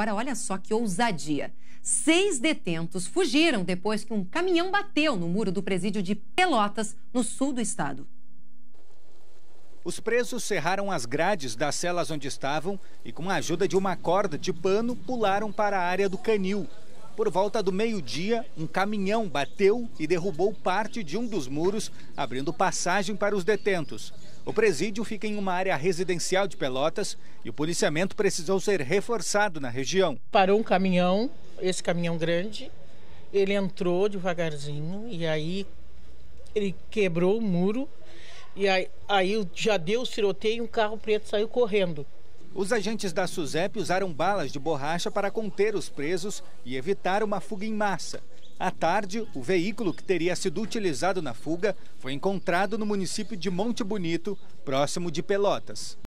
Agora, olha só que ousadia. Seis detentos fugiram depois que um caminhão bateu no muro do presídio de Pelotas, no sul do estado. Os presos cerraram as grades das celas onde estavam e, com a ajuda de uma corda de pano, pularam para a área do canil, por volta do meio-dia, um caminhão bateu e derrubou parte de um dos muros, abrindo passagem para os detentos. O presídio fica em uma área residencial de Pelotas e o policiamento precisou ser reforçado na região. Parou um caminhão, esse caminhão grande, ele entrou devagarzinho e aí ele quebrou o muro e aí, aí já deu o tiroteio e um carro preto saiu correndo. Os agentes da SUSEP usaram balas de borracha para conter os presos e evitar uma fuga em massa. À tarde, o veículo que teria sido utilizado na fuga foi encontrado no município de Monte Bonito, próximo de Pelotas.